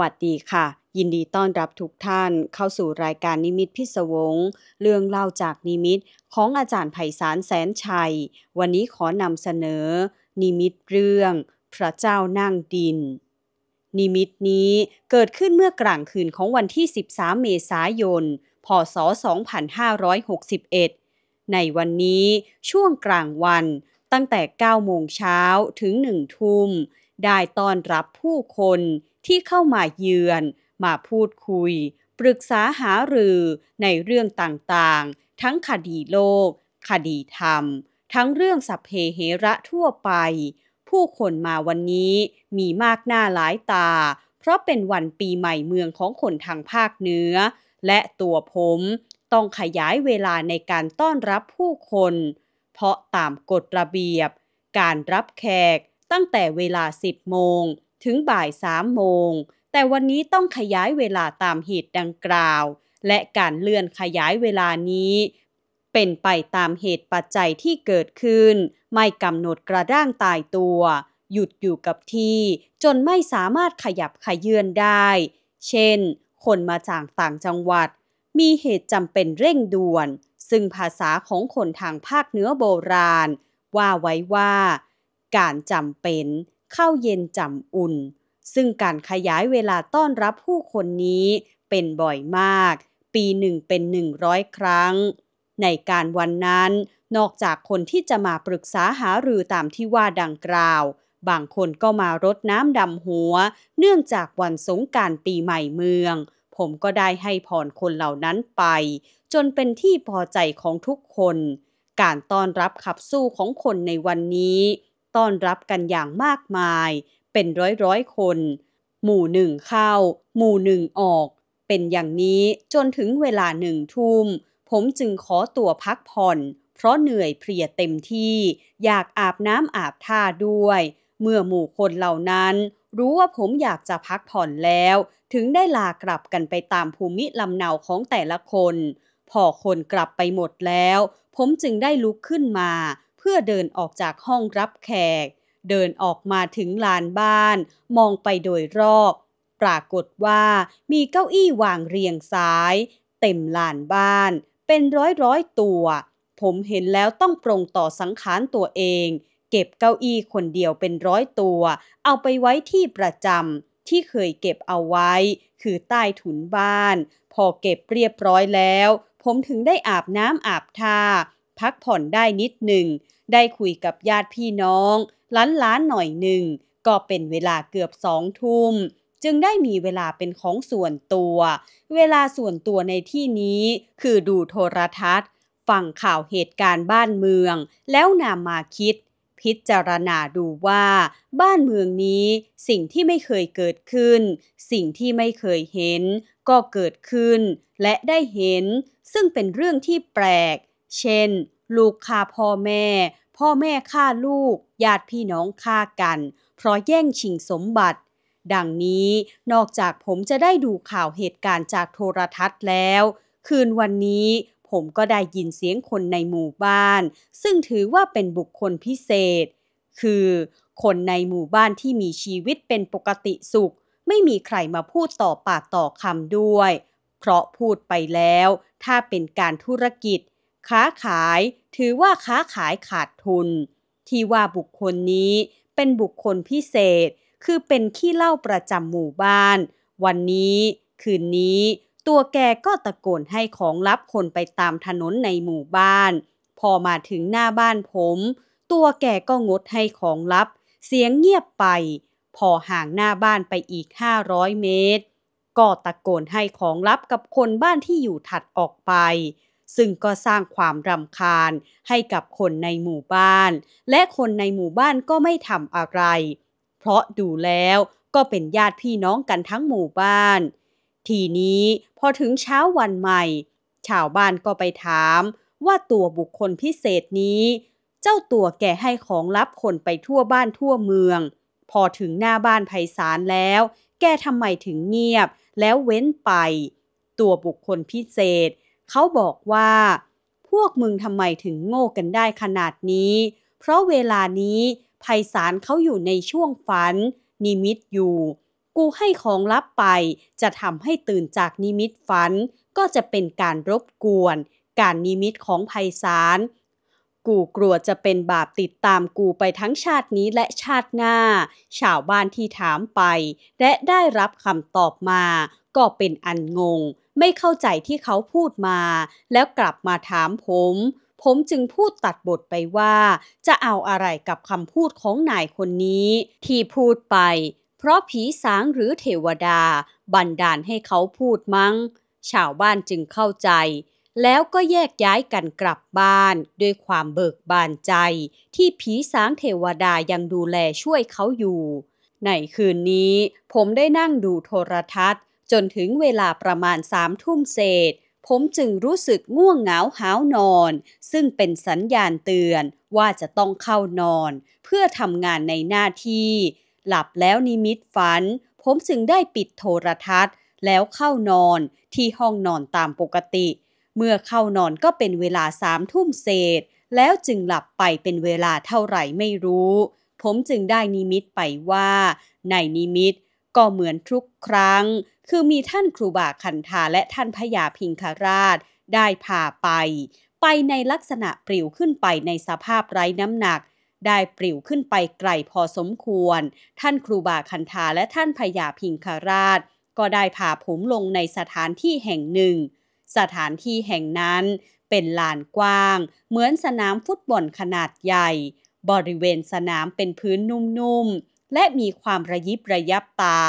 วัสดีค่ะ ยินดีต้อนรับทุกท่านเข้าสู่รายการนิมิตพิศวง เรื่องเล่าจากนิมิตของอาจารย์ไพศาลแสนชัย วันนี้ขอนำเสนอ นิมิตเรื่อง พระเจ้านั่งดิน นิมิตนี้เกิดขึ้นเมื่อกลางคืนของวันที่ 13 เมษายนพศ2561 ในวันนี้ช่วงกลางวันตั้งแต่9โมงเช้าถึง1ทุ่ม ได้ต้อนรับผู้คนที่เข้ามาเยือน มาพูดคุย ปรึกษาหารือในเรื่องต่างๆ ทั้งคดีโลก คดีธรรม ทั้งเรื่องสัพเพเหระทั่วไป ผู้คนมาวันนี้มีมากหน้าหลายตา เพราะเป็นวันปีใหม่เมืองของคนทางภาคเหนือและตัวผมต้องขยายเวลาในการต้อนรับผู้คน เพราะตามกฎระเบียบ การรับแขกตั้งแต่เวลา 10โมงถึงบ่ายสามโมง แต่วันนี้ต้องขยายเวลาตามเหตุดังกล่าว และการเลื่อนขยายเวลานี้ เป็นไปตามเหตุปัจจัยที่เกิดขึ้น ไม่กำหนดกระด้างตายตัว หยุดอยู่กับที่ จนไม่สามารถขยับขยื่นได้ เช่น คนมาจากต่างจังหวัด มีเหตุจำเป็นเร่งด่วน ซึ่งภาษาของคนทางภาคเหนือโบราณ ว่าไว้ว่าการจำเป็นข้าเย็นจำอุ่น ซึ่งการขยายเวลาต้อนรับผู้คนนี้ เป็นบ่อยมาก ปีหนึ่งเป็น100ครั้ง ในการวันนั้นนอกจากคนที่จะมาปรึกษาหารือตามที่ว่าดังกล่าว บางคนก็มารดน้ำดำหัว เนื่องจากวันสงการปีใหม่เมือง ผมก็ได้ให้พรคนเหล่านั้นไป จนเป็นที่พอใจของทุกคน การต้อนรับขับสู้ของคนในวันนี้ต้อนรับกันอย่างมากมาย เป็นร้อยร้อยคน หมู่หนึ่งเข้าหมู่หนึ่งออก เป็นอย่างนี้จนถึงเวลาหนึ่งทุ่มผมจึงขอตัวพักผ่อน เพราะเหนื่อยเพลียเต็มที่ อยากอาบน้ำอาบท่าด้วย เมื่อหมู่คนเหล่านั้น รู้ว่าผมอยากจะพักผ่อนแล้ว ถึงได้ลากลับกันไปตามภูมิลำเนาของแต่ละคน พอคนกลับไปหมดแล้ว ผมจึงได้ลุกขึ้นมาพื่อเดินออกจากห้องรับแขก เดินออกมาถึงลานบ้าน มองไปโดยรอบ ปรากฏว่ามีเก้าอี้วางเรียงซ้าย เต็มลานบ้าน เป็นร้อยร้อยตัว ผมเห็นแล้วต้องปรงต่อสังขารตัวเอง เก็บเก้าอี้คนเดียวเป็นร้อยตัว เอาไปไว้ที่ประจำ ที่เคยเก็บเอาไว้ คือใต้ถุนบ้าน พอเก็บเรียบร้อยแล้ว ผมถึงได้อาบน้ำอาบท่าพักผ่อนได้นิดหนึ่ง ได้คุยกับญาติพี่น้อง ล้านล้านหน่อยหนึ่ง ก็เป็นเวลาเกือบสองทุ่ม จึงได้มีเวลาเป็นของส่วนตัว เวลาส่วนตัวในที่นี้ คือดูโทรทัศน์ ฟังข่าวเหตุการณ์บ้านเมือง แล้วนำมาคิด พิจารณาดูว่า บ้านเมืองนี้สิ่งที่ไม่เคยเกิดขึ้น สิ่งที่ไม่เคยเห็น ก็เกิดขึ้น และได้เห็น ซึ่งเป็นเรื่องที่แปลก เช่นลูกฆ่าพ่อแม่ พ่อแม่ฆ่าลูก ญาติพี่น้องฆ่ากัน เพราะแย่งชิงสมบัติ ดังนี้นอกจากผมจะได้ดูข่าวเหตุการณ์จากโทรทัศน์แล้ว คืนวันนี้ผมก็ได้ยินเสียงคนในหมู่บ้าน ซึ่งถือว่าเป็นบุคคลพิเศษ คือ คนในหมู่บ้านที่มีชีวิตเป็นปกติสุข ไม่มีใครมาพูดต่อปากต่อคำด้วย เพราะพูดไปแล้ว ถ้าเป็นการธุรกิจค้าขายถือว่าค้าขายขาดทุน ที่ว่าบุคคลนี้เป็นบุคคลพิเศษ คือเป็นขี้เล่าประจำหมู่บ้าน วันนี้ คืนนี้ ตัวแกก็ตะโกนให้ของลับคนไปตามถนนในหมู่บ้าน พอมาถึงหน้าบ้านผม ตัวแกก็งดให้ของลับเสียงเงียบไป พอห่างหน้าบ้านไปอีก 500 เมตร ก็ตะโกนให้ของลับกับคนบ้านที่อยู่ถัดออกไปซึ่งก็สร้างความรำคาญให้กับคนในหมู่บ้าน และคนในหมู่บ้านก็ไม่ทำอะไร เพราะดูแล้ว ก็เป็นญาติพี่น้องกันทั้งหมู่บ้าน ทีนี้พอถึงเช้าวันใหม่ ชาวบ้านก็ไปถาม ว่าตัวบุคคลพิเศษนี้ เจ้าตัวแกให้ของลับคนไปทั่วบ้านทั่วเมือง พอถึงหน้าบ้านไพศาลแล้ว แกทำไมถึงเงียบแล้วเว้นไป ตัวบุคคลพิเศษเขาบอกว่า พวกมึงทำไมถึงโง่กันได้ขนาดนี้ เพราะเวลานี้ไพศาลเขาอยู่ในช่วงฝัน นิมิตอยู่ กูให้ของลับไป จะทำให้ตื่นจากนิมิตฝัน ก็จะเป็นการรบกวนการนิมิตของไพศาล กูกลัวจะเป็นบาปติดตามกูไปทั้งชาตินี้และชาติหน้า ชาวบ้านที่ถามไป และได้รับคำตอบมาก็เป็นอันงง ไม่เข้าใจที่เขาพูดมา แล้วกลับมาถามผม ผมจึงพูดตัดบทไปว่า จะเอาอะไรกับคำพูดของนายคนนี้ ที่พูดไป เพราะผีสางหรือเทวดา บันดาลให้เขาพูดมัง้งชาวบ้านจึงเข้าใจ แล้วก็แยกย้ายกันกลับบ้าน ด้วยความเบิกบานใจ ที่ผีสางเทวดายังดูแลช่วยเขาอยู่ในคืนนี้ ผมได้นั่งดูโทรทัศน์จนถึงเวลาประมาณสามทุ่มเศษ ผมจึงรู้สึกง่วงเหงาหาวนอน ซึ่งเป็นสัญญาณเตือนว่าจะต้องเข้านอน เพื่อทำงานในหน้าที่ หลับแล้วนิมิตฝัน ผมจึงได้ปิดโทรทัศน์แล้วเข้านอนที่ห้องนอนตามปกติเมื่อเข้านอนก็เป็นเวลาสามทุ่มเศษ แล้วจึงหลับไปเป็นเวลาเท่าไหร่ไม่รู้ ผมจึงได้นิมิตไปว่า ในนิมิตก็เหมือนทุกครั้งคือมีท่านครูบาคันธาและท่านพญาพิงคราช ได้พาไป ไปในลักษณะปลิวขึ้นไปในสภาพไร้น้ำหนัก ได้ปลิวขึ้นไปไกลพอสมควร ท่านครูบาคันธาและท่านพญาพิงคราช ก็ได้พาผมลงในสถานที่แห่งหนึ่ง สถานที่แห่งนั้นเป็นลานกว้าง เหมือนสนามฟุตบอลขนาดใหญ่ บริเวณสนามเป็นพื้นนุ่มๆ และมีความระยิบระยับตา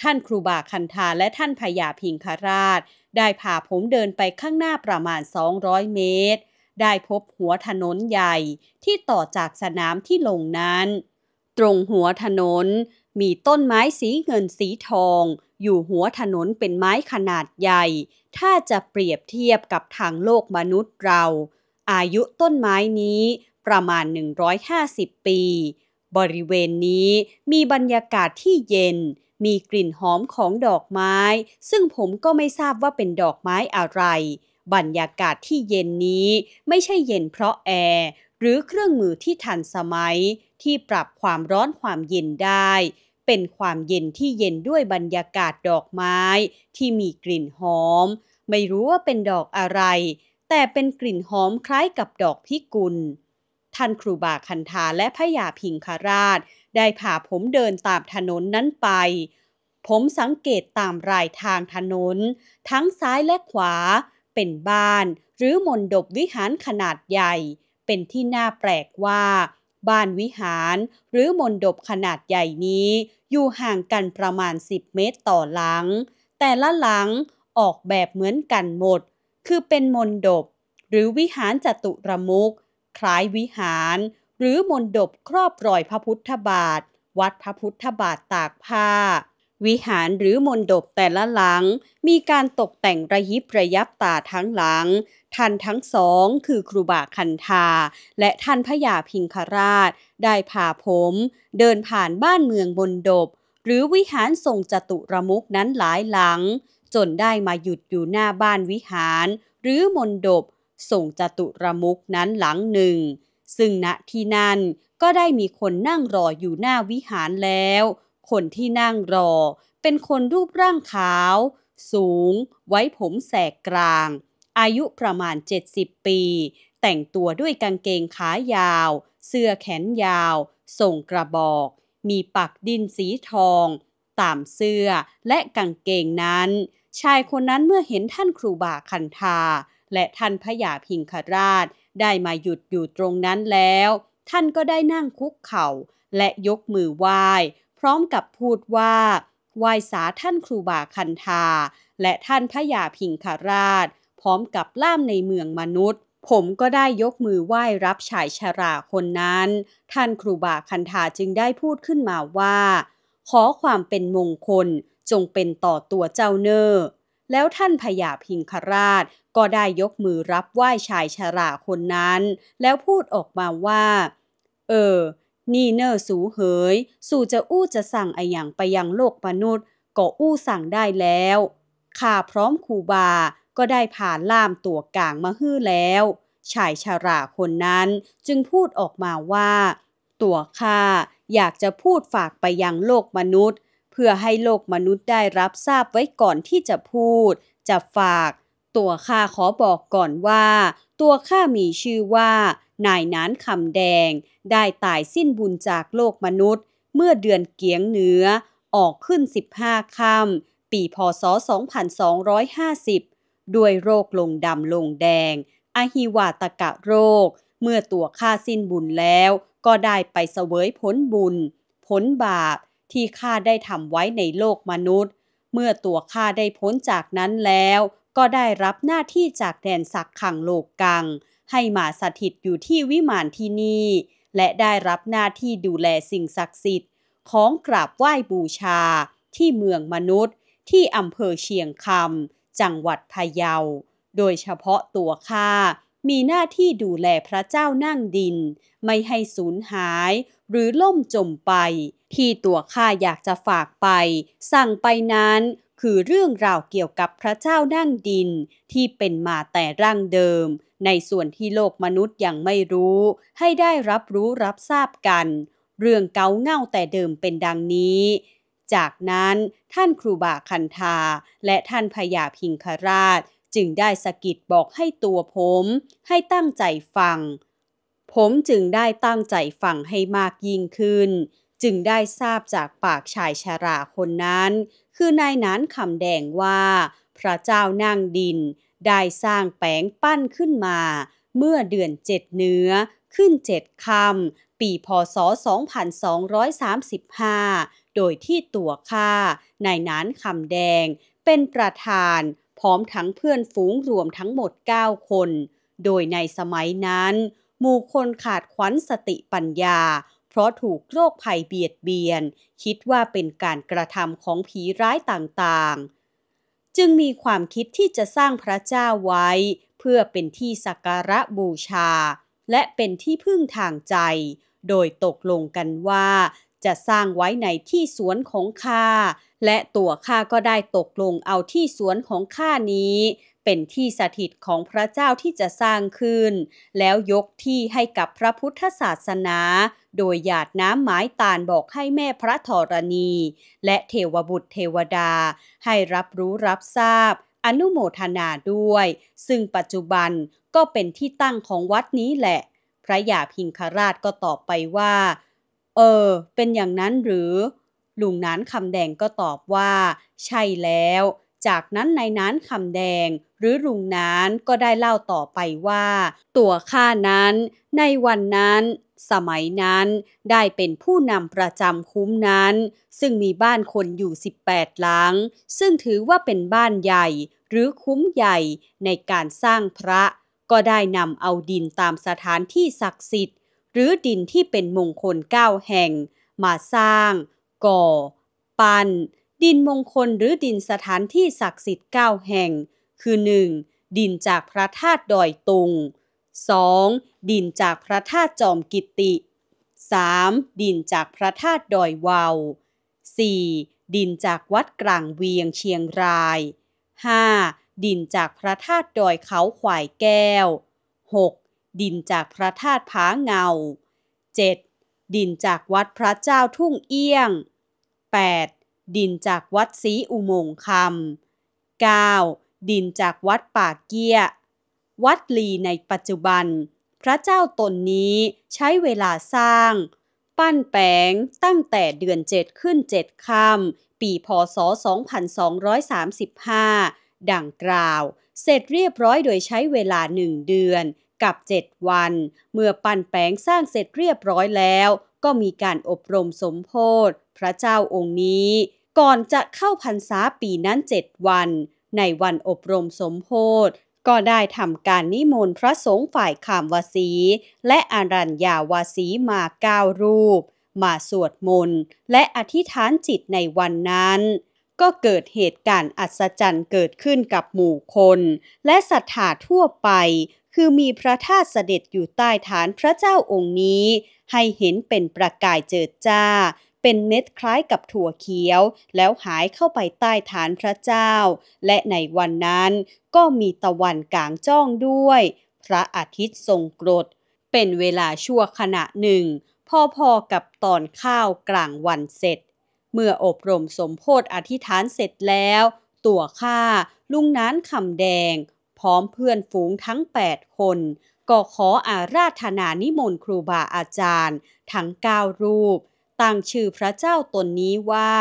ท่านครูบาคันธาและท่านพญาพิงคราช ได้พาผมเดินไปข้างหน้าประมาณ 200 เมตร ได้พบหัวถนนใหญ่ที่ต่อจากสนามที่ลงนั้น ตรงหัวถนนมีต้นไม้สีเงินสีทอง อยู่หัวถนนเป็นไม้ขนาดใหญ่ ถ้าจะเปรียบเทียบกับทางโลกมนุษย์เรา อายุต้นไม้นี้ประมาณ 150 ปี บริเวณนี้มีบรรยากาศที่เย็นมีกลิ่นหอมของดอกไม้ ซึ่งผมก็ไม่ทราบว่าเป็นดอกไม้อะไร บรรยากาศที่เย็นนี้ไม่ใช่เย็นเพราะแอร์หรือเครื่องมือที่ทันสมัยที่ปรับความร้อนความเย็นได้ เป็นความเย็นที่เย็นด้วยบรรยากาศดอกไม้ ที่มีกลิ่นหอม ไม่รู้ว่าเป็นดอกอะไร แต่เป็นกลิ่นหอมคล้ายกับดอกพิกุล ท่านครูบาคันธาและพระยาพิงคราชได้พาผมเดินตามถนนนั้นไป ผมสังเกตตามรายทางถนน ทั้งซ้ายและขวา เป็นบ้าน หรือมณฑปวิหารขนาดใหญ่ เป็นที่น่าแปลกว่า บ้านวิหาร หรือมณฑปขนาดใหญ่นี้ อยู่ห่างกันประมาณ 10 เมตรต่อหลัง แต่ละหลังออกแบบเหมือนกันหมด คือเป็นมณฑปหรือวิหารจตุรมุกคล้ายวิหารหรือมนดบครอบรอยพระพุทธบาทวัดพระพุทธบาทตากผ้า วิหารหรือมนดบแต่ละหลัง มีการตกแต่งระยิบระยับตาทั้งหลัง ท่านทั้งสองคือครูบาคันธา และท่านพระยาพิงคราช ได้พาผม เดินผ่านบ้านเมืองมนดบ หรือวิหารทรงจตุรมุกนั้นหลายหลัง จนได้มาหยุดอยู่หน้าบ้านวิหาร หรือมนดบทรงจตุรมุกนั้นหลังหนึ่งซึ่งณที่นั่นก็ได้มีคนนั่งรออยู่หน้าวิหารแล้ว คนที่นั่งรอเป็นคนรูปร่างขาว สูง ไว้ผมแสกกลาง อายุประมาณ 70 ปี แต่งตัวด้วยกางเกงขายาว เสื้อแขนยาว ส่งกระบอก มีปักดินสีทอง ตามเสื้อและกางเกงนั้น ชายคนนั้นเมื่อเห็นท่านครูบาคันธา และท่านพระยาพิงคราชได้มาหยุดอยู่ตรงนั้นแล้ว ท่านก็ได้นั่งคุกเข่า และยกมือไหว้ พร้อมกับพูดว่าไหว้สาท่านครูบาคันธา และท่านพระยาพิงคราช พร้อมกับล่ามในเมืองมนุษย์ ผมก็ได้ยกมือไหว้รับชายชราคนนั้น ท่านครูบาคันธาจึงได้พูดขึ้นมาว่า ขอความเป็นมงคล จงเป็นต่อตัวเจ้าเนอร์แล้วท่านพญาพิงคราชก็ได้ยกมือรับไหว้ชายชาราคนนั้น แล้วพูดออกมาว่า เออ นี่เนอร์สูเหยสู่จะอู้จะสั่งไออย่างไปยังโลกมนุษย์ก็อู้สั่งได้แล้ว ข้าพร้อมคูบา ก็ได้ผ่านล่ามตัวกลางมาฮื้อแล้ว ชายชาราคนนั้น จึงพูดออกมาว่า ตัวข้าอยากจะพูดฝากไปยังโลกมนุษย์ เพื่อให้โลกมนุษย์ได้รับทราบไว้ก่อนที่จะพูด จะฝากตัวข้าขอบอกก่อนว่า ตัวข้ามีชื่อว่านายนานคำแดง ได้ตายสิ้นบุญจากโลกมนุษย์ เมื่อเดือนเกียงเหนือออกขึ้น15ค่ำปีพศ 2250 ด้วยโรคลงดำลงแดง อหิวาตกะโรค เมื่อตัวข้าสิ้นบุญแล้วก็ได้ไปเสวยผลบุญ ผลบาปที่ข้าได้ทำไว้ในโลกมนุษย์ เมื่อตัวข้าได้พ้นจากนั้นแล้วก็ได้รับหน้าที่จากแดนศักขังโลกกัง ให้มาสถิตอยู่ที่วิมานที่นี่ และได้รับหน้าที่ดูแลสิ่งศักดิ์สิทธิ์ ของกราบไหว้บูชา ที่เมืองมนุษย์ ที่อำเภอเชียงคำจังหวัดพะเยา โดยเฉพาะตัวข้ามีหน้าที่ดูแลพระเจ้านั่งดิน ไม่ให้สูญหาย หรือล่มจมไป ที่ตัวข้าอยากจะฝากไป สั่งไปนั้นคือเรื่องราวเกี่ยวกับพระเจ้านั่งดินที่เป็นมาแต่ร่างเดิม ในส่วนที่โลกมนุษย์ยังไม่รู้ ให้ได้รับรู้รับทราบกัน เรื่องเกาเง่าแต่เดิมเป็นดังนี้ จากนั้นท่านครูบาคันธาและท่านพญาพิงคราชจึงได้สะกิดบอกให้ตัวผมให้ตั้งใจฟัง ผมจึงได้ตั้งใจฟังให้มากยิ่งขึ้น จึงได้ทราบจากปากชายชาราคนนั้นคือนายนานคำแดงว่า พระเจ้านั่งดิน ได้สร้างแปลงปั้นขึ้นมา เมื่อเดือนเจ็ดเนื้อขึ้นเจ็ดคำปีพศ 2235 โดยที่ตัวข้านายนานคำแดง เป็นประธานพร้อมทั้งเพื่อนฝูงรวมทั้งหมด9คน โดยในสมัยนั้นหมู่คนขาดขวัญสติปัญญาเพราะถูกโรคภัยเบียดเบียน คิดว่าเป็นการกระทำของผีร้ายต่างๆ จึงมีความคิดที่จะสร้างพระเจ้าไว้ เพื่อเป็นที่สักการะบูชา และเป็นที่พึ่งทางใจ โดยตกลงกันว่าจะสร้างไว้ในที่สวนของข้า และตัวข้าก็ได้ตกลงเอาที่สวนของข้านี้เป็นที่สถิตของพระเจ้าที่จะสร้างขึ้น แล้วยกที่ให้กับพระพุทธศาสนา โดยหยาดน้ำไม้ตาลบอกให้แม่พระธรณี และเทวบุตรเทวดา ให้รับรู้รับทราบ อนุโมทนาด้วย ซึ่งปัจจุบันก็เป็นที่ตั้งของวัดนี้แหละ พระยาพิงคราชก็ตอบไปว่า เออ เป็นอย่างนั้นหรือลุงนั้นคำแดงก็ตอบว่า ใช่แล้วจากนั้นนายนานคำแดงหรือลุงนานก็ได้เล่าต่อไปว่า ตัวข้านั้นในวันนั้น สมัยนั้นได้เป็นผู้นำประจำคุ้มนั้น ซึ่งมีบ้านคนอยู่ 18หลังซึ่งถือว่าเป็นบ้านใหญ่หรือคุ้มใหญ่ในการสร้างพระ ก็ได้นำเอาดินตามสถานที่ศักดิ์สิทธิ์หรือดินที่เป็นมงคลเก้าแห่ง มาสร้าง ก่อ ปั้นดินมงคลหรือดินสถานที่ศักดิ์สิทธิ์9แห่ง คือ 1. ดินจากพระธาตุดอยตุง 2. ดินจากพระธาตุจอมกิติ 3. ดินจากพระธาตุดอยวาว 4. ดินจากวัดกลางเวียงเชียงราย 5. ดินจากพระธาตุดอยเขาขวายแก้ว 6. ดินจากพระธาตุผาเงา 7. ดินจากวัดพระเจ้าทุ่งเอี้ยง 8. ดินจากวัดศรีอุโมงคำ 9. ดินจากวัดป่าเกี้ย วัด ลีในปัจจุบัน พระเจ้าตนนี้ใช้เวลาสร้าง ปั้นแปงตั้งแต่เดือนเจ็ดขึ้นเจ็ดค่ำปีพศ 2235 ดังกล่าว เสร็จเรียบร้อยโดยใช้เวลาหนึ่งเดือนกับ 7 วัน เมื่อปั้นแปงสร้างเสร็จเรียบร้อยแล้ว ก็มีการอบรมสมโพธพระเจ้าองค์นี้ก่อนจะเข้าพรรษาปีนั้นเจ็ดวัน ในวันอบรมสมโพธก็ได้ทำการนิมนต์พระสงฆ์ฝ่ายขามวสี และอารัญญาวาสีมาเก้ารูป มาสวดมนต์ และอธิษฐานจิตในวันนั้น ก็เกิดเหตุการณ์อัศจรรย์เกิดขึ้นกับหมู่คนและศรัทธาทั่วไป คือมีพระธาตุเสด็จอยู่ใต้ฐานพระเจ้าองค์นี้ ให้เห็นเป็นประกายเจิดจ้าเป็นเน็ตคล้ายกับถั่วเขียวแล้วหายเข้าไปใต้ฐานพระเจ้า และในวันนั้นก็มีตะวันกลางจ้องด้วย พระอาทิตย์ทรงกรดเป็นเวลาชั่วขณะหนึ่งพอๆกับตอนข้าวกลางวันเสร็จ เมื่ออบรมสมโพธอธิษฐานเสร็จแล้ว ตัวข้าลุงนั้นคำแดง พร้อมเพื่อนฝูงทั้ง 8 คน ก็ขออาราธนานิมนต์ครูบาอาจารย์ ทั้ง9รูปตั้งชื่อพระเจ้าตนนี้ว่า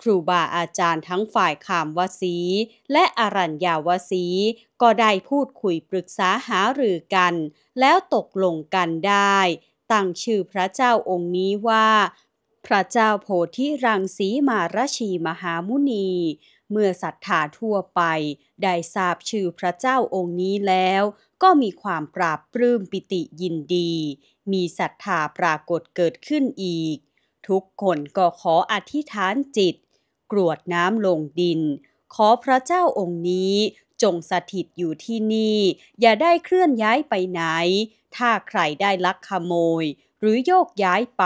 ครูบาอาจารย์ทั้งฝ่ายขามวสี และอรัญญาวสีก็ได้พูดคุยปรึกษาหารือกัน แล้วตกลงกันได้ ตั้งชื่อพระเจ้าองค์นี้ว่า พระเจ้าโพธิรังสีมารชีมหามุนีเมื่อศรัทธาทั่วไปได้ทราบชื่อพระเจ้าองค์นี้แล้ว ก็มีความปราบปลื้มปิติยินดี มีศรัทธาปรากฏเกิดขึ้นอีก ทุกคนก็ขออธิษฐานจิต กรวดน้ำลงดิน ขอพระเจ้าองค์นี้ จงสถิตอยู่ที่นี่ อย่าได้เคลื่อนย้ายไปไหน ถ้าใครได้ลักขโมย หรือโยกย้ายไป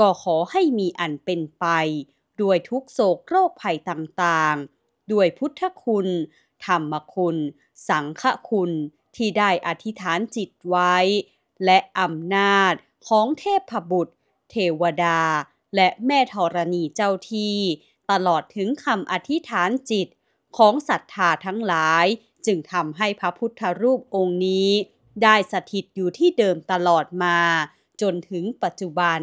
ก็ขอให้มีอันเป็นไปด้วยทุกโศกโรคภัยต่างๆ ด้วยพุทธคุณ ธรรมคุณ สังฆคุณ ที่ได้อธิษฐานจิตไว้ และอำนาจของเทพบุตร เทวดา และแม่ธรณีเจ้าที่ ตลอดถึงคำอธิษฐานจิตของศรัทธาทั้งหลาย จึงทำให้พระพุทธรูปองค์นี้ ได้สถิตอยู่ที่เดิมตลอดมา จนถึงปัจจุบัน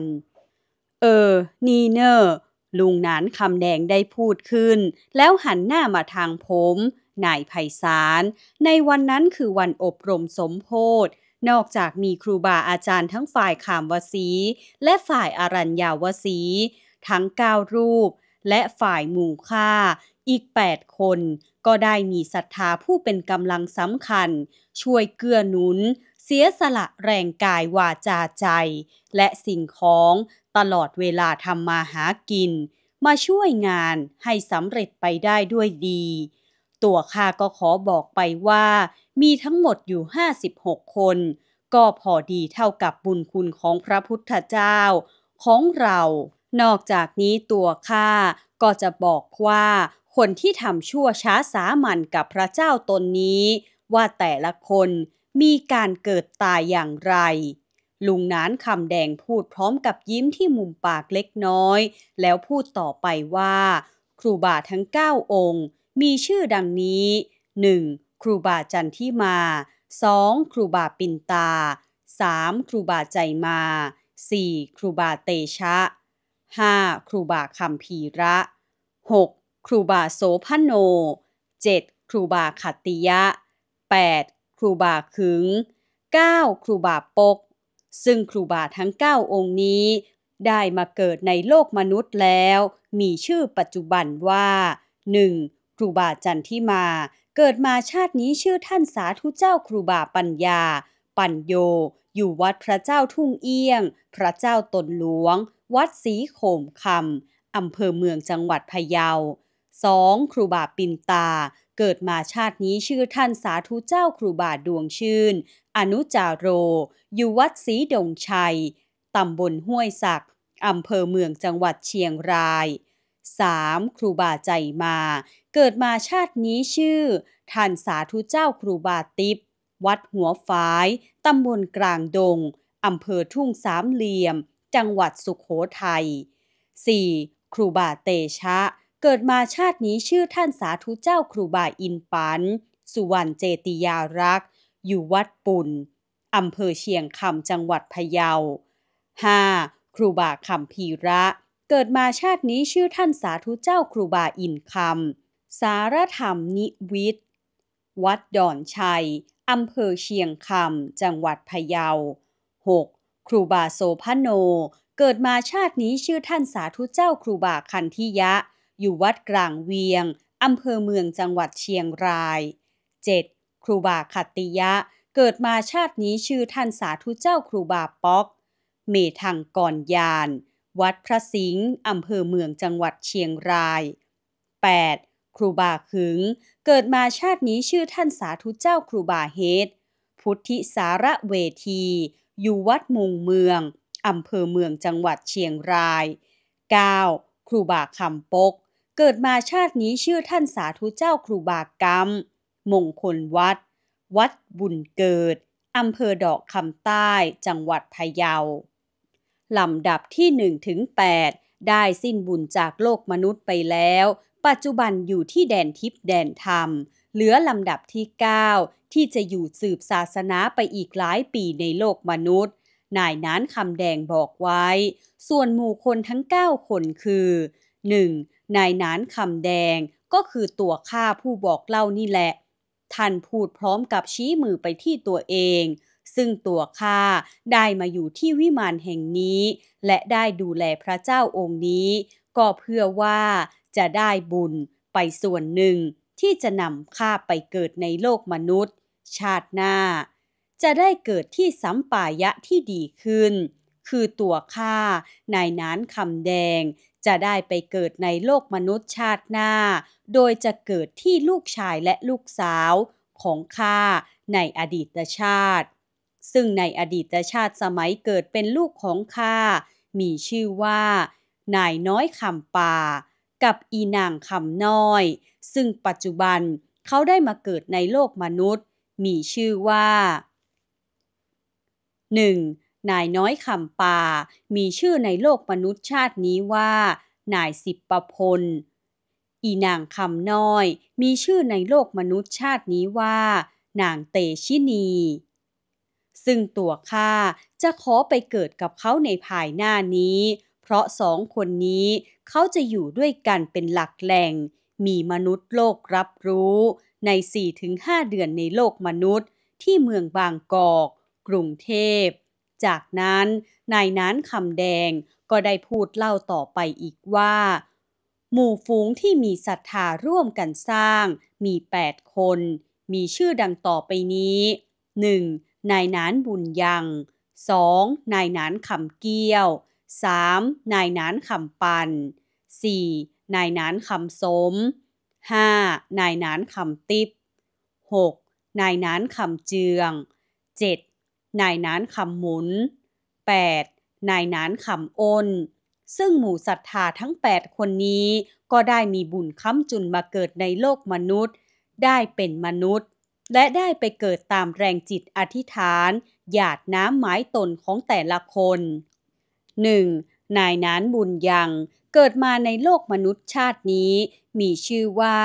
เออ นีเนอร์ลุงน้นคำแดงได้พูดขึ้น แล้วหันหน้ามาทางผมนายไพศาลในวันนั้นคือวันอบรมสมโพธนอกจากมีครูบาอาจารย์ทั้งฝ่ายขามวสี และฝ่ายอรัญญาวสี ทั้งเก้ารูป และฝ่ายหมู่ค่าอีก 8 คน ก็ได้มีศรัทธาผู้เป็นกำลังสำคัญ ช่วยเกื้อหนุน เสียสละแรงกายวาจาใจ และสิ่งของตลอดเวลาทำมาหากิน มาช่วยงานให้สำเร็จไปได้ด้วยดี ตัวข้าก็ขอบอกไปว่ามีทั้งหมดอยู่ 56 คน ก็พอดีเท่ากับบุญคุณของพระพุทธเจ้าของเรา นอกจากนี้ตัวข้าก็จะบอกว่าคนที่ทำชั่วช้าสามันกับพระเจ้าตนนี้ว่าแต่ละคนมีการเกิดตายอย่างไรลุงนานคำแดงพูดพร้อมกับยิ้มที่มุมปากเล็กน้อย แล้วพูดต่อไปว่า ครูบาทั้ง 9 องค์มีชื่อดังนี้ 1. ครูบาจันทิมา 2. ครูบาปินตา 3. ครูบาใจมา 4. ครูบาเตชะ 5. ครูบาคำพีระ 6. ครูบาโสพโน 7. ครูบาขัตติยะ 8. ครูบาขึง 9. ครูบาปกซึ่งครูบาทั้ง9องค์นี้ได้มาเกิดในโลกมนุษย์แล้ว มีชื่อปัจจุบันว่า 1. ครูบาจันทิมา เกิดมาชาตินี้ชื่อท่านสาธุเจ้าครูบาปัญญา ปัญโยอยู่วัดพระเจ้าทุ่งเอี้ยง พระเจ้าตนหลวง วัดสีโขมคำอำเภอเมืองจังหวัดพะเยา 2. ครูบาปินตาเกิดมาชาตินี้ชื่อท่านสาธุเจ้าครูบาดวงชื่น อนุจาโรอยู่วัดศรีดงชัย ตำบลห้วยศักอำเภอเมืองจังหวัดเชียงราย 3. ครูบาใจมา เกิดมาชาตินี้ชื่อ ท่านสาธุเจ้าครูบาติบวัดหัวฝายตำบลกลางดงอำเภอทุ่งสามเหลี่ยม จังหวัดสุขโขทัย 4. ครูบาเตชะเกิดมาชาตินี้ชื่อท่านสาธุเจ้าครูบาอินปัน สุวรรณเจติยารักษ์ อยู่วัดปุ่นอำเภอเชียงคำ จังหวัดพะเยา 5. ครูบาคำพีระ เกิดมาชาตินี้ชื่อท่านสาธุเจ้าครูบาอินคำ สารธรรมนิวิทวัดดอนชัยอำเภอเชียงคำ จังหวัดพะเยา 6. ครูบาโสพโน เกิดมาชาตินี้ชื่อท่านสาธุเจ้าครูบาคันธิยะอยู่วัดกลางเวียง อำเภอเมืองจังหวัดเชียงราย 7. ครูบาขัตติยะ เกิดมาชาตินี้ชื่อท่านสาธุเจ้าครูบาป๊อก เมทังก่อนยาน วัดพระสิงห์อำเภอเมืองจังหวัดเชียงราย 8. ครูบาขึง เกิดมาชาตินี้ชื่อท่านสาธุเจ้าครูบาเฮดพุทธิสาระเวที อยู่วัดมุงเมืองอำเภอเมืองจังหวัดเชียงราย 9. ครูบาคำปกเกิดมาชาตินี้ชื่อท่านสาธุเจ้าครูบากรรม มงคลวัด วัดบุญเกิด อำเภอดอกคำใต้จังหวัดพะเยาลำดับที่1ถึง8ได้สิ้นบุญจากโลกมนุษย์ไปแล้ว ปัจจุบันอยู่ที่แดนทิพย์แดนธรรม เหลือลำดับที่ 9 ที่จะอยู่สืบศาสนาไปอีกหลายปีในโลกมนุษย์นายนั้นคำแดงบอกไว้ ส่วนหมู่คนทั้ง 9 คนคือ 1. นายนานคำแดงก็คือตัวข้าผู้บอกเล่านี่แหละ ท่านพูดพร้อมกับชี้มือไปที่ตัวเอง ซึ่งตัวข้าได้มาอยู่ที่วิมานแห่งนี้ และได้ดูแลพระเจ้าองค์นี้ ก็เพื่อว่าจะได้บุญไปส่วนหนึ่ง ที่จะนำข้าไปเกิดในโลกมนุษย์ ชาติหน้า จะได้เกิดที่สัมปายะที่ดีขึ้นคือตัวข้านายนนคำแดง จะได้ไปเกิดในโลกมนุษย์ชาติหน้า โดยจะเกิดที่ลูกชายและลูกสาวของข้าในอดีตชาติ ซึ่งในอดีตชาติสมัยเกิดเป็นลูกของข้ามีชื่อว่านายน้อยคำป่า กับอีนางคำน้อย ซึ่งปัจจุบันเขาได้มาเกิดในโลกมนุษย์ มีชื่อว่า 1. นายน้อยคำปามีชื่อในโลกมนุษย์ชาตินี้ว่า นายสิบประพล อีนางคำน้อย มีชื่อในโลกมนุษย์ชาตินี้ว่า นางเตชินี ซึ่งตัวข้าจะขอไปเกิดกับเขาในภายหน้านี้ เพราะสองคนนี้เขาจะอยู่ด้วยกันเป็นหลักแหล่ง มีมนุษย์โลกรับรู้ ใน 4-5 เดือนในโลกมนุษย์ที่เมืองบางกอก กรุงเทพจากนั้นนายนั้นคำแดงก็ได้พูดเล่าต่อไปอีกว่า หมู่ฝูงที่มีศรัทธาร่วมกันสร้างมี 8 คน มีชื่อดังต่อไปนี้ 1. นายนานบุญยัง 2. นายนานคำเกี้ยว 3. นายนานคำปัน 4. นายนานคำสม 5. นายนานคำติบ 6. นายนานคำเจือง 7. นายนานคำหมุน 8. นายนานคำอ้นซึ่งหมู่ศรัทธาทั้ง 8 คนนี้ก็ได้มีบุญค้ำจุนมาเกิดในโลกมนุษย์ได้เป็นมนุษย์ และได้ไปเกิดตามแรงจิตอธิษฐาน หยาดน้ำหมายตนของแต่ละคน 1. นายนานบุญยัง เกิดมาในโลกมนุษย์ชาตินี้ มีชื่อว่า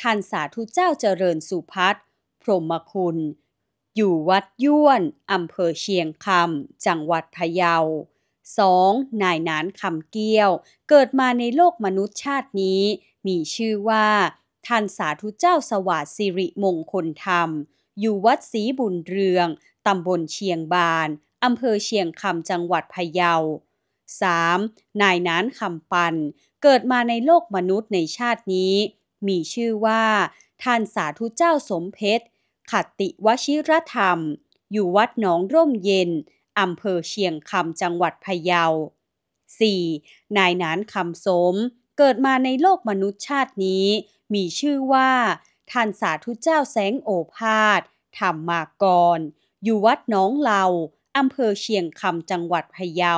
ท่านสาธุเจ้าเจริญสุพัฒพรหมคุณอยู่วัดย้วน อำเภอเชียงคำจังหวัดพะเยา 2. นายนานคำเกี้ยว เกิดมาในโลกมนุษย์ชาตินี้ มีชื่อว่า ท่านสาธุเจ้าสวัสดิ์สิริมงคลธรรม อยู่วัดศรีบุญเรืองตำบลเชียงบานอำเภอเชียงคำจังหวัดพะเยา 3. นายนานคำปันเกิดมาในโลกมนุษย์ในชาตินี้ มีชื่อว่า ท่านสาธุเจ้าสมเพชรขตติวชิรธรรม อยู่วัดหนองร่มเย็น อำเภอเชียงคำ จังหวัดพะเยา 4. นายนานคำสม เกิดมาในโลกมนุษย์ชาตินี้ มีชื่อว่า ท่านสาธุเจ้าแสงโอภาส ธรรมมากรอยู่วัดหนองเหลา อำเภอเชียงคำ จังหวัดพะเยา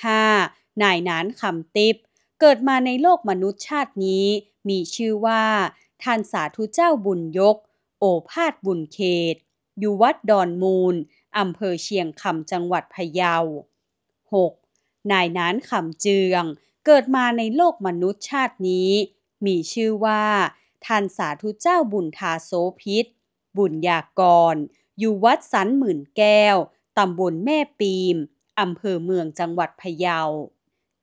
5. นายนานคำติบเกิดมาในโลกมนุษย์ชาตินี้ มีชื่อว่า ท่านสาธุเจ้าบุญยกโอภาสบุญเขตอยู่วัดดอนมูลอำเภอเชียงคำจังหวัดพะเยา 6. นายนานคำเจืองเกิดมาในโลกมนุษย์ชาตินี้ มีชื่อว่าท่านสาธุเจ้าบุญทาโสพิษบุญยากรอยู่วัดสันหมื่นแก้ว ตำบลแม่ปีมอำเภอเมืองจังหวัดพะเยา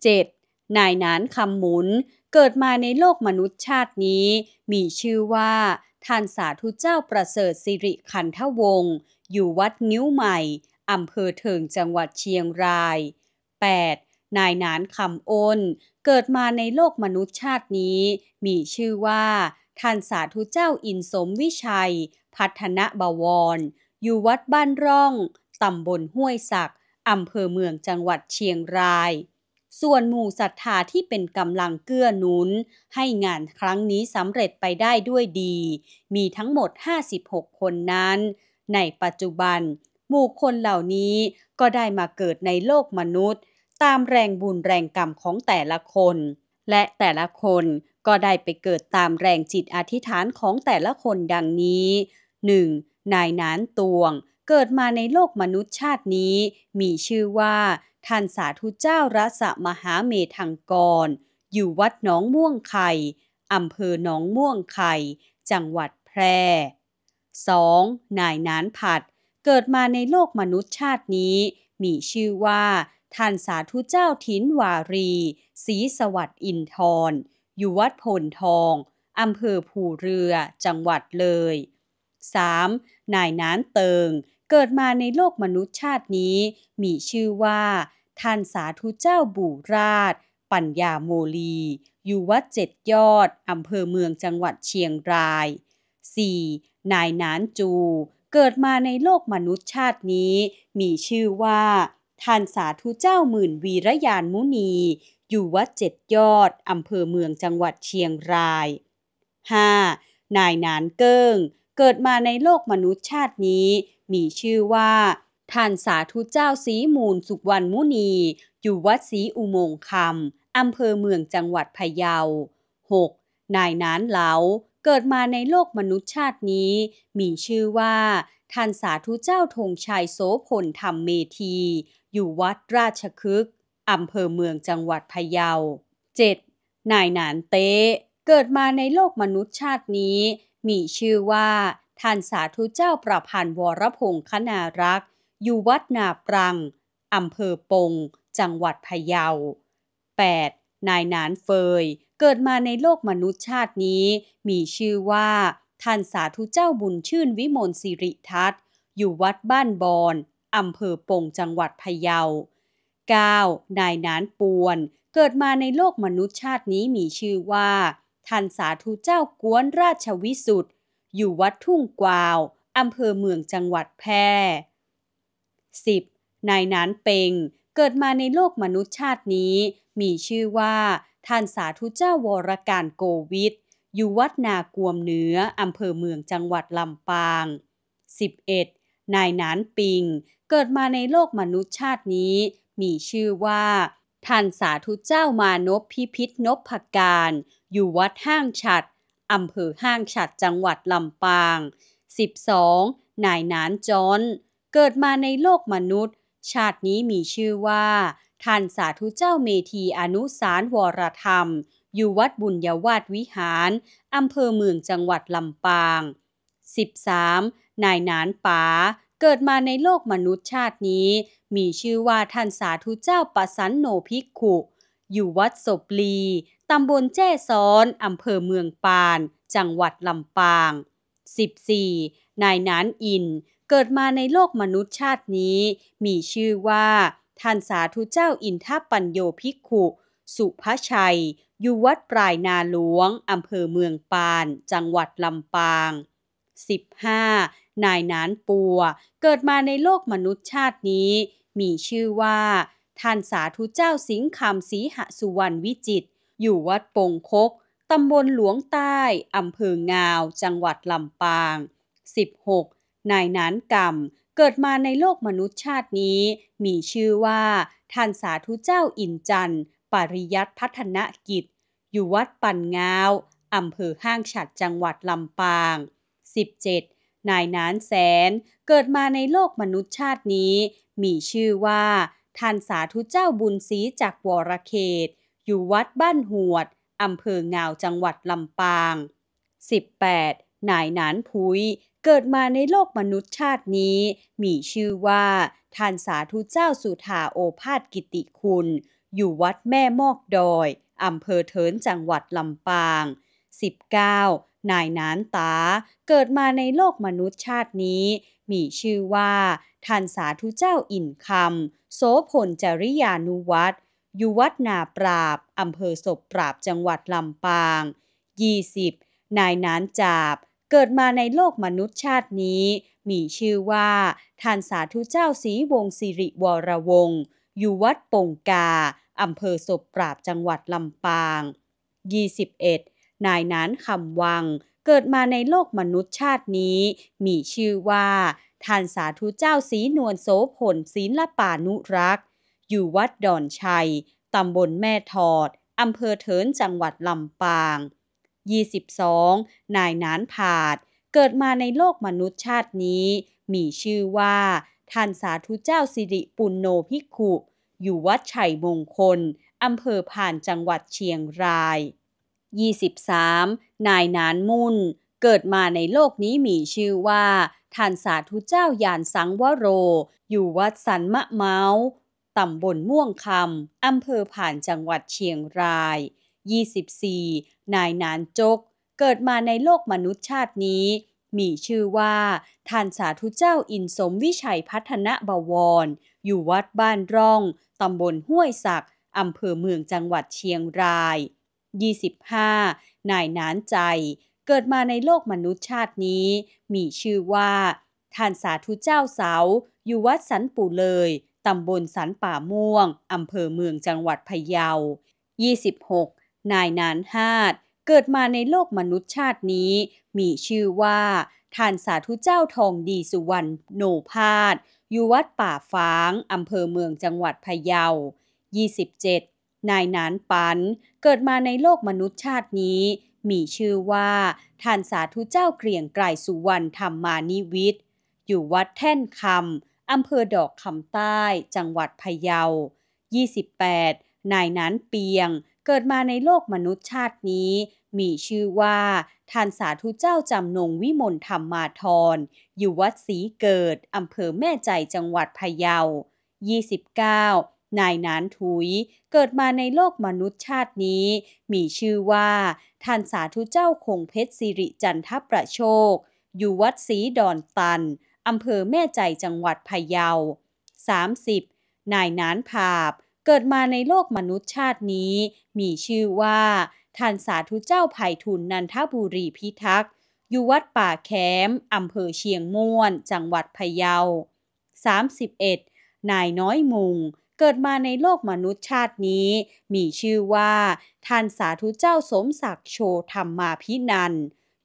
7. นายนานคำหมุน เกิดมาในโลกมนุษย์ชาตินี้ มีชื่อว่าท่านสาธุเจ้าประเสริฐสิริขันธวงศ์ อยู่วัดนิ้วใหม่ อำเภอเถิงจังหวัดเชียงราย 8. นายนานคำอนเกิดมาในโลกมนุษย์ชาตินี้ มีชื่อว่า ท่านสาธุเจ้าอินสมวิชัย พัฒนบวร อยู่วัดบ้านร่องตำบลห้วยศัก อำเภอเมืองจังหวัดเชียงรายส่วนหมู่ศรัทธาที่เป็นกำลังเกื้อหนุนให้งานครั้งนี้สำเร็จไปได้ด้วยดี มีทั้งหมด 56 คนนั้น ในปัจจุบันหมู่คนเหล่านี้ก็ได้มาเกิดในโลกมนุษย์ ตามแรงบุญแรงกรรมของแต่ละคน และแต่ละคนก็ได้ไปเกิดตามแรงจิตอธิษฐานของแต่ละคนดังนี้ 1. นายนานตวงเกิดมาในโลกมนุษย์ชาตินี้มีชื่อว่าท่านสาธุเจ้ารัศมหาเมธังกรอยู่วัดหนองม่วงไข่อำเภอหนองม่วงไข่จังหวัดแพร่ 2. นายนานผัด เกิดมาในโลกมนุษย์ชาตินี้มีชื่อว่าท่านสาธุเจ้าทินวารีศรีสวัสดิ์อินทร์อยู่วัดพลทอง อำเภอภูเรือจังหวัดเลย 3. นายนานเติงเกิดมาในโลกมนุษย์ชาตินี้ มีชื่อว่า ท่านสาธุเจ้าบูราชปัญญาโมลี อยู่วัดเจ็ดยอดอำเภอเมืองจังหวัดเชียงราย 4. นายนานจู เกิดมาในโลกมนุษย์ชาตินี้ มีชื่อว่า ท่านสาธุเจ้าหมื่นวีรยานมุนี อยู่วัดเจ็ดยอดอำเภอเมืองจังหวัดเชียงราย 5. นายนานเกิ้งเกิดมาในโลกมนุษย์ชาตินี้มีชื่อว่า ท่านสาธุเจ้า สี มูลสุวรรณมุนี อยู่วัดศรีอุโมงคำอำเภอเมืองจังหวัดพะเยา 6. นายนานเหลา เกิดมาในโลกมนุษย์ชาตินี้ มีชื่อว่าท่านสาธุเจ้าธงชัยโสพลธรรมเมธีอยู่วัดราชคึกอำเภอเมืองจังหวัดพะเยา 7. นายนานเต้เกิดมาในโลกมนุษย์ชาตินี้มีชื่อว่าท่านสาธุเจ้าประพันธ์วรพงษ์คณารักษ์อยู่วัดนาปรังอำเภอปงจังหวัดพะเยา 8. นายนานเฟย เกิดมาในโลกมนุษย์ชาตินี้ มีชื่อว่าท่านสาธุเจ้าบุญชื่นวิมลสิริทัศน์ อยู่วัดบ้านบอนอำเภอปงจังหวัดพะเยา 9. นายนานปวน เกิดมาในโลกมนุษย์ชาตินี้มีชื่อว่าท่านสาธุเจ้ากวนราชวิสุทธ์อยู่วัดทุ่งกวาวอำเภอเมืองจังหวัดแพร่ 10. นายนานเปงเกิดมาในโลกมนุษย์ชาตินี้ มีชื่อว่าท่านสาธุเจ้าวรการโกวิทอยู่วัดนากวมเหนืออำเภอเมืองจังหวัดลำปาง 11. นายนานปิง เกิดมาในโลกมนุษย์ชาตินี้ มีชื่อว่าท่านสาธุเจ้ามานพพิพิธนพการอยู่วัดห้างฉัด อำเภอห้างฉัดจังหวัดลำปาง 12. นายนานจอน เกิดมาในโลกมนุษย์ ชาตินี้มีชื่อว่า ท่านสาธุเจ้าเมธี อนุสารวรธรรม อยู่วัดบุญยวาดวิหารอำเภอเมือง จังหวัดลำปาง 13. นายนานป๋าเกิดมาในโลกมนุษย์ชาตินี้ มีชื่อว่า ท่านสาธุเจ้าปสันโนภิกขุ อยู่วัดศพลีำบลแจ้ซ้อนอำเภอเมืองปาน จังหวัดลำปาง 14. นายนานอิน เกิดมาในโลกมนุษย์ชาตินี้ มีชื่อว่า ท่านสาธุเจ้าอินทปัญโยภิกขุ สุภชัยอยู่วัดปลายนาหลวง อำเภอเมืองปาน จังหวัดลำปาง 15. นายนานปัว เกิดมาในโลกมนุษย์ชาตินี้ มีชื่อว่า ท่านสาธุเจ้าสิงคำสีหสุวรรณวิจิตอยู่วัดปงคก ตำบลหลวงใต้ อำเภองาว จังหวัดลำปาง 16. นายนานกรรมเกิดมาในโลกมนุษย์ชาตินี้ มีชื่อว่า ท่านสาธุเจ้าอินจัน ปริยัตพัฒนกิจ อยู่วัดปันงาวอำเภอห้างฉัดจังหวัดลำปาง 17. นายนานแสน เกิดมาในโลกมนุษย์ชาตินี้ มีชื่อว่า ท่านสาธุเจ้าบุญศรีจากวรเขตอยู่วัดบ้านหวด อำเภอเงาจังหวัดลำปาง 18. นายนานพุย เกิดมาในโลกมนุษย์ชาตินี้ มีชื่อว่า ท่านสาธุเจ้าสุธาโอภาสกิติคุณ อยู่วัดแม่มอกดอยอำเภอเถินจังหวัดลำปาง 19. นายนานตา เกิดมาในโลกมนุษย์ชาตินี้ มีชื่อว่า ท่านสาธุเจ้าอินคำโสพลจริยานุวัตรอยู่วัดนาปราบ อำเภอศพปราบจังหวัดลำปาง 20 นายนานจาบเกิดมาในโลกมนุษย์ชาตินี้ มีชื่อว่า ท่านสาธุเจ้าสีวงศิริวรวงศ์อยู่วัดปงกาอำเภอศพปราบจังหวัดลำปาง 21 นายนานคำวัง เกิดมาในโลกมนุษย์ชาตินี้ มีชื่อว่า ท่านสาธุเจ้าสีนวลโสผลศีลปานุรักษ์อยู่วัดดอนชัย ตำบลแม่ทอดอำเภอเถิน จังหวัดลำปาง22นายนานผาดเกิดมาในโลกมนุษย์ชาตินี้ มีชื่อว่า ท่านสาธุเจ้าสิริปุณโนภิกขุ อยู่วัดชัยมงคลอำเภอผ่านจังหวัดเชียงราย 23 นายนานมุ่น เกิดมาในโลกนี้มีชื่อว่า ท่านสาธุเจ้ายานสังวโร อยู่วัดสันมะเมาตำบลม่วงคำอำเภอผ่านจังหวัดเชียงราย 24 นายนานจก เกิดมาในโลกมนุษย์ชาตินี้ มีชื่อว่า ท่านสาธุเจ้าอินสมวิชัยพัฒนบวร อยู่วัดบ้านร่อง ตำบลห้วยศักอำเภอเมืองจังหวัดเชียงราย25นายนานใจ เกิดมาในโลกมนุษย์ชาตินี้ มีชื่อว่า ท่านสาธุเจ้าเสา อยู่วัดสันปู่เลยตำบลสันป่าม่วงอำเภอเมืองจังหวัดพะเยา 26 นายนานฮาดเกิดมาในโลกมนุษย์ชาตินี้ มีชื่อว่า ท่านสาธุเจ้าทองดีสุวรรณโนภาสอยู่วัดป่าฟางอำเภอเมืองจังหวัดพะเยา 27 นายนานปัน เกิดมาในโลกมนุษย์ชาตินี้ มีชื่อว่า ท่านสาธุเจ้าเกลียงไกรสุวรรณธรรมานิวิทย์อยู่วัดแท่นคำอำเภอดอกคำใต้ จังหวัดพะเยา 28 นายนั้นเปียง เกิดมาในโลกมนุษย์ชาตินี้ มีชื่อว่า ท่านสาธุเจ้าจำนงวิมลธรรมมาทรอยู่วัดศรีเกิด อำเภอแม่ใจจังหวัดพะเยา 29 นายนานถุย เกิดมาในโลกมนุษย์ชาตินี้ มีชื่อว่า ท่านสาธุเจ้าคงเพชรสิริจันทประโชคอยู่วัดศรีดอนตันอำเภอแม่ใจจังหวัดพะเยา 30. นายนานภาพเกิดมาในโลกมนุษย์ชาตินี้ มีชื่อว่า ท่านสาธุเจ้าไผ่ทุนนันทบุรีพิทักษ์ อยู่วัดป่าแคมอำเภอเชียงม่วน จังหวัดพะเยา 31. นายน้อยมุง เกิดมาในโลกมนุษย์ชาตินี้ มีชื่อว่า ท่านสาธุเจ้าสมศักดิ์โชธรรมมาพินัน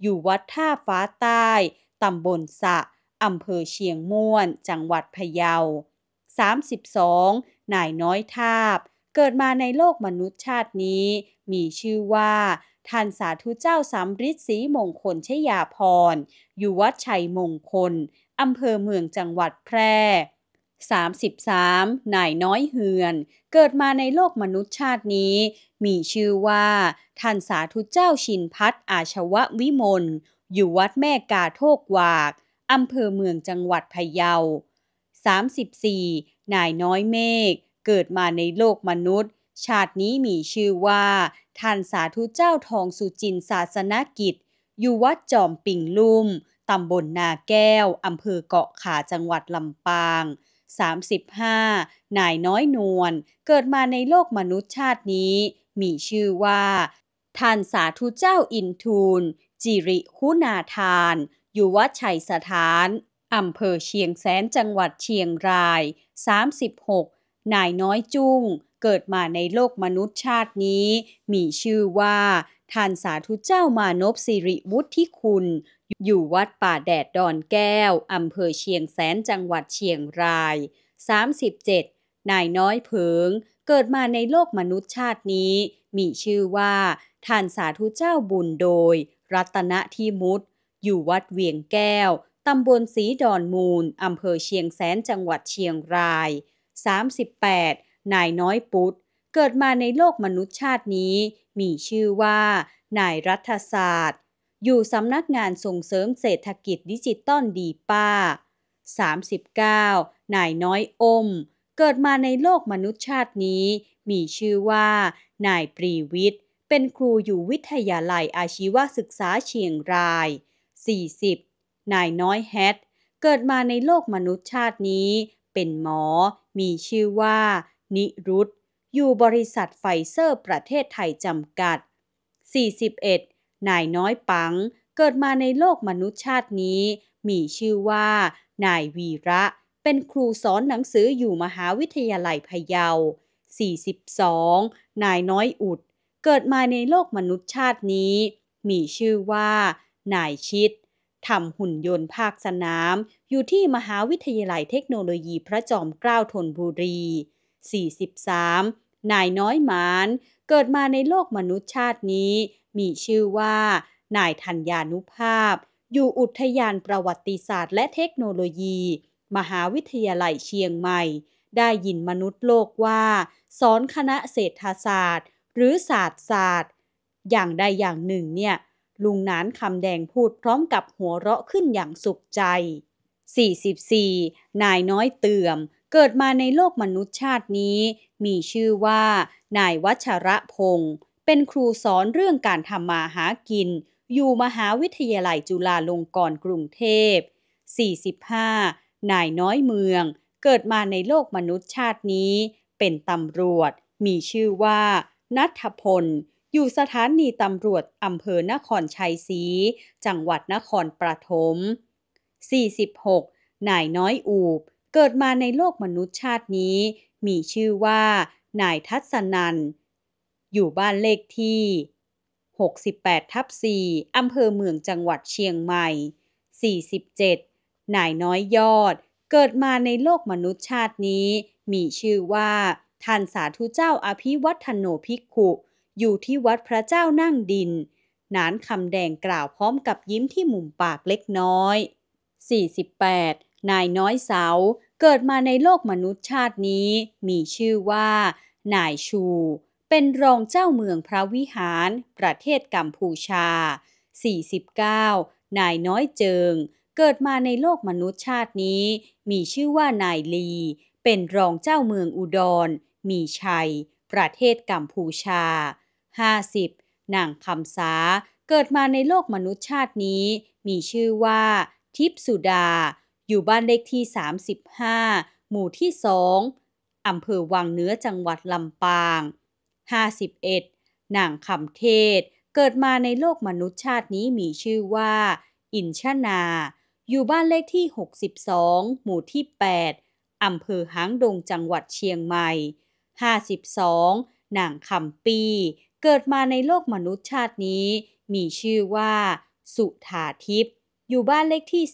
อยู่วัดท่าฟ้าใต้ ตำบลสะอำเภอเชียงม่วน จังหวัดพะเยา32นายน้อยทาบ เกิดมาในโลกมนุษย์ชาตินี้ มีชื่อว่า ท่านสาธุเจ้าสามฤทธิ์สีมงคลชยาพร อยู่วัดชัยมงคล อำเภอเมืองจังหวัดแพร่33นายน้อยเฮือน เกิดมาในโลกมนุษย์ชาตินี้ มีชื่อว่า ท่านสาธุเจ้าชินพัฒอาชวะวิมล อยู่วัดแม่กาโทกวากอำเภอเมืองจังหวัดพะเยา 34นายน้อยเมฆ เกิดมาในโลกมนุษย์ ชาตินี้มีชื่อว่า ท่านสาธุเจ้าทองสุจินศาสนกิจอยู่วัดจอมปิ่งลุ่ม ตำบลนาแก้ว อำเภอเกาะขาจังหวัดลำปาง35นายน้อยนวล เกิดมาในโลกมนุษย์ชาตินี้ มีชื่อว่า ท่านสาธุเจ้าอินทูล จิริคุณาทานอยู่วัดชัยสถานอำเภอเชียงแสน จังหวัดเชียงราย 36 นายน้อยจุ้งเกิดมาในโลกมนุษย์ชาตินี้ มีชื่อว่า ท่านสาธุเจ้ามานพสิริวุฒิคุณ อยู่วัดป่าแดดดอนแก้วอำเภอเชียงแสน จังหวัดเชียงราย 37 นายน้อยเผิง เกิดมาในโลกมนุษย์ชาตินี้ มีชื่อว่า ท่านสาธุเจ้าบุญโดย รัตนทิมุตอยู่วัดเวียงแก้ว ตำบลสีดอนมูล อำเภอเชียงแสน จังหวัดเชียงราย 38นายน้อยปุตเกิดมาในโลกมนุษย์ชาตินี้ มีชื่อว่า นายรัฐศาสตร์ อยู่สำนักงานส่งเสริมเศรษฐกิจดิจิตอลดีป้า 39นายน้อยอม เกิดมาในโลกมนุษย์ชาตินี้ มีชื่อว่า นายปรีวิทย์ เป็นครูอยู่วิทยาลัยอาชีวศึกษาเชียงราย40นายน้อยแฮท เกิดมาในโลกมนุษย์ชาตินี้ เป็นหมอ มีชื่อว่า นิรุต อยู่บริษัทไฟเซอร์ประเทศไทยจำกัด41นายน้อยปัง เกิดมาในโลกมนุษย์ชาตินี้ มีชื่อว่า นายวีระ เป็นครูสอนหนังสืออยู่มหาวิทยาลัยพะเยา 42 นายน้อยอุด เกิดมาในโลกมนุษย์ชาตินี้ มีชื่อว่านายชิดทำหุ่นยนต์ภาคสนาม อยู่ที่มหาวิทยาลัยเทคโนโลยีพระจอมเกล้าธนบุรี 43 นายน้อยหมาน เกิดมาในโลกมนุษย์ชาตินี้ มีชื่อว่านายธัญญานุภาพ อยู่อุทยานประวัติศาสตร์และเทคโนโลยี มหาวิทยาลัยเชียงใหม่ ได้ยินมนุษย์โลกว่า สอนคณะเศรษฐศาสตร์หรือศาสตร์ศาสตร์ อย่างใดอย่างหนึ่งเนี่ยลุงนานคำแดงพูดพร้อมกับหัวเราะขึ้นอย่างสุขใจ 44 นายน้อยเตื่อมเกิดมาในโลกมนุษย์ชาตินี้ มีชื่อว่า นายวัชระพงศ์เป็นครูสอนเรื่องการทำมาหากิน อยู่มหาวิทยาลัยจุฬาลงกรณ์กรุงเทพ 45 นายน้อยเมือง เกิดมาในโลกมนุษย์ชาตินี้ เป็นตำรวจ มีชื่อว่า นัทพลอยู่สถานีตำรวจอำเภอนครชัยศรีจังหวัดนครปฐม 46 นายน้อยอูบ เกิดมาในโลกมนุษย์ชาตินี้มีชื่อว่า นายทัศนัน อยู่บ้านเลขที่ 68ทับ4อำเภอเมืองจังหวัดเชียงใหม่ 47 นายน้อยยอด เกิดมาในโลกมนุษย์ชาตินี้มีชื่อว่า ท่านสาธุเจ้าอภิวัฒโนภิกขุอยู่ที่วัดพระเจ้านั่งดินนานคำแดงกล่าวพร้อมกับยิ้มที่มุมปากเล็กน้อย 48 นายน้อยเสา เกิดมาในโลกมนุษย์ชาตินี้ มีชื่อว่า นายชู เป็นรองเจ้าเมืองพระวิหาร ประเทศกัมพูชา 49 นายน้อยเจิง เกิดมาในโลกมนุษย์ชาตินี้ มีชื่อว่านายลี เป็นรองเจ้าเมืองอุดร มีชัย ประเทศกัมพูชา50นางคำสา เกิดมาในโลกมนุษย์ชาตินี้ มีชื่อว่า ทิพสุดา อยู่บ้านเลขที่ 35 หมู่ที่สองอำเภอวังเนื้อจังหวัดลำปาง 51นางคำเทศ เกิดมาในโลกมนุษย์ชาตินี้มีชื่อว่า อินชนา อยู่บ้านเลขที่ 62 หมู่ที่ 8อำเภอหางดงจังหวัดเชียงใหม่ 52นางคำปีเกิดมาในโลกมนุษย์ชาตินี้ มีชื่อว่า สุธาทิพย์ อยู่บ้านเลขที่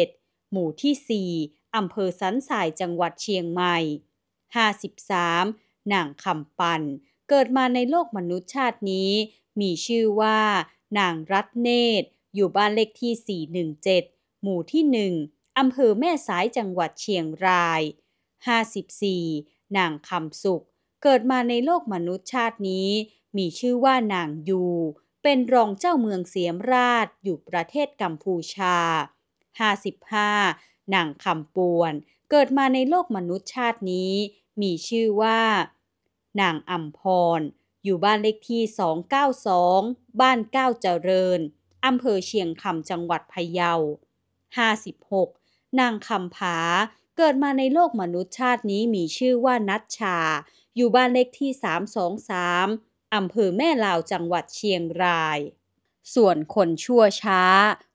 17 หมู่ที่4อำเภอสันสาย จังหวัดเชียงใหม่53นางคำปันเกิดมาในโลกมนุษย์ชาตินี้ มีชื่อว่า นางรัตเนตร อยู่บ้านเลขที่417หมู่ที่1อำเภอแม่สาย จังหวัดเชียงราย54นางคำสุข เกิดมาในโลกมนุษย์ชาตินี้มีชื่อว่านางยู เป็นรองเจ้าเมืองเสียมราช อยู่ประเทศกัมพูชา55นางคำปวน เกิดมาในโลกมนุษย์ชาตินี้ มีชื่อว่านางอัมพร อยู่บ้านเลขที่292บ้านเก้าเจริญอำเภอเชียงคำจังหวัดพะเยา56นางคำผาเกิดมาในโลกมนุษย์ชาตินี้ มีชื่อว่านัชชา อยู่บ้านเลขที่323อำเภอแม่ลาวจังหวัดเชียงราย ส่วนคนชั่วช้า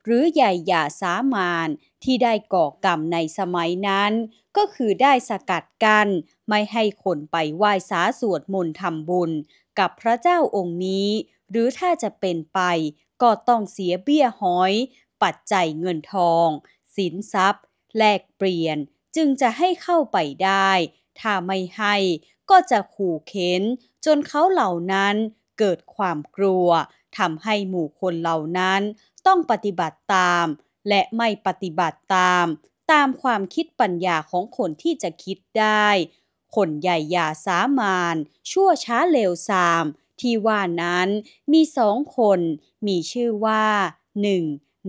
หรือใหญ่หย่าสามานที่ได้ก่อกรรมในสมัยนั้น ก็คือได้สกัดกัน้นไม่ให้คนไปไหว้สาสวดมนต์ทำบุญกับพระเจ้าองค์นี้ หรือถ้าจะเป็นไปก็ต้องเสียเบี้ยหอย ปัจจัยเงินทอง สินทรัพย์ แลกเปลี่ยนจึงจะให้เข้าไปได้ ถ้าไม่ให้ก็จะขู่เข็นจนเขาเหล่านั้นเกิดความกลัวทำให้หมู่คนเหล่านั้น ต้องปฏิบัติตาม และไม่ปฏิบัติตาม ตามความคิดปัญญาของคนที่จะคิดได้ คนใหญ่ยาสามานชั่วช้าเลวสามที่ว่านั้นมีสองคนมีชื่อว่าหนึ่ง